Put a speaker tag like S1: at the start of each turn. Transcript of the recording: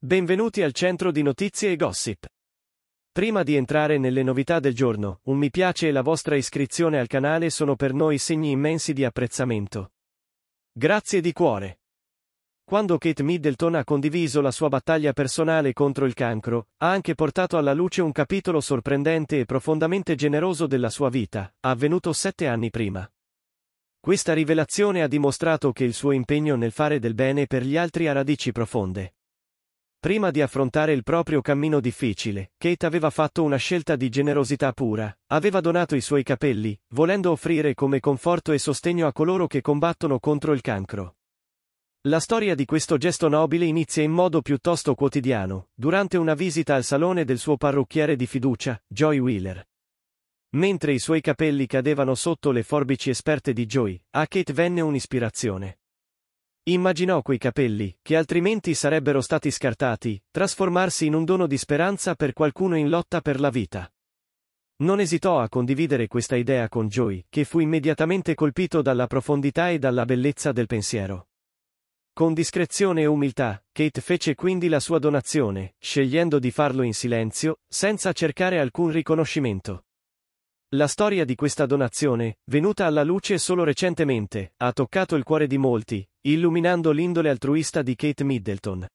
S1: Benvenuti al centro di notizie e gossip. Prima di entrare nelle novità del giorno, un mi piace e la vostra iscrizione al canale sono per noi segni immensi di apprezzamento. Grazie di cuore. Quando Kate Middleton ha condiviso la sua battaglia personale contro il cancro, ha anche portato alla luce un capitolo sorprendente e profondamente generoso della sua vita, avvenuto sette anni prima. Questa rivelazione ha dimostrato che il suo impegno nel fare del bene per gli altri ha radici profonde. Prima di affrontare il proprio cammino difficile, Kate aveva fatto una scelta di generosità pura, aveva donato i suoi capelli, volendo offrire come conforto e sostegno a coloro che combattono contro il cancro. La storia di questo gesto nobile inizia in modo piuttosto quotidiano, durante una visita al salone del suo parrucchiere di fiducia, Joy Wheeler. Mentre i suoi capelli cadevano sotto le forbici esperte di Joy, a Kate venne un'ispirazione. Immaginò quei capelli, che altrimenti sarebbero stati scartati, trasformarsi in un dono di speranza per qualcuno in lotta per la vita. Non esitò a condividere questa idea con Joey, che fu immediatamente colpito dalla profondità e dalla bellezza del pensiero. Con discrezione e umiltà, Kate fece quindi la sua donazione, scegliendo di farlo in silenzio, senza cercare alcun riconoscimento. La storia di questa donazione, venuta alla luce solo recentemente, ha toccato il cuore di molti, illuminando l'indole altruista di Kate Middleton,